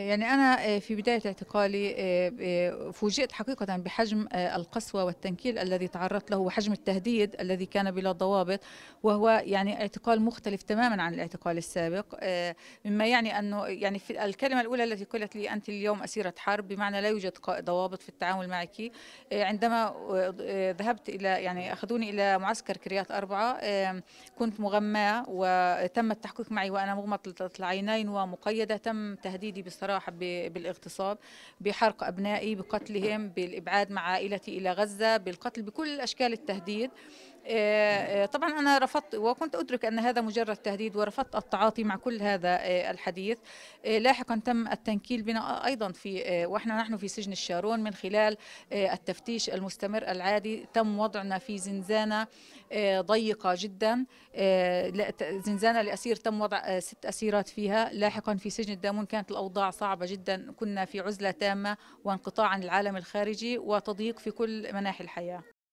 يعني أنا آه، في بداية اعتقالي آه، آه، فوجئت حقيقة بحجم القسوة والتنكيل الذي تعرضت له وحجم التهديد الذي كان بلا ضوابط وهو يعني اعتقال مختلف تماما عن الاعتقال السابق مما يعني أنه يعني في الكلمة الأولى التي قلت لي أنت اليوم أسيرة حرب بمعنى لا يوجد ضوابط في التعامل معك عندما ذهبت إلى يعني أخذوني إلى معسكر كريات أربعة كنت مغماة وتم التحقيق معي وأنا مغمضة العينين ومقيدة تم تهديدي بالصراحة صراحة بالاغتصاب بحرق أبنائي بقتلهم بالإبعاد مع عائلتي إلى غزة بالقتل بكل أشكال التهديد آه، آه، طبعا انا رفضت وكنت ادرك ان هذا مجرد تهديد ورفضت التعاطي مع كل هذا آه، الحديث لاحقا تم التنكيل بنا ايضا في واحنا نحن في سجن الشارون من خلال التفتيش المستمر العادي تم وضعنا في زنزانه ضيقه جدا زنزانه لاسير تم وضع ست اسيرات فيها لاحقا في سجن الدامون كانت الاوضاع صعبه جدا كنا في عزله تامه وانقطاع عن العالم الخارجي وتضييق في كل مناحي الحياه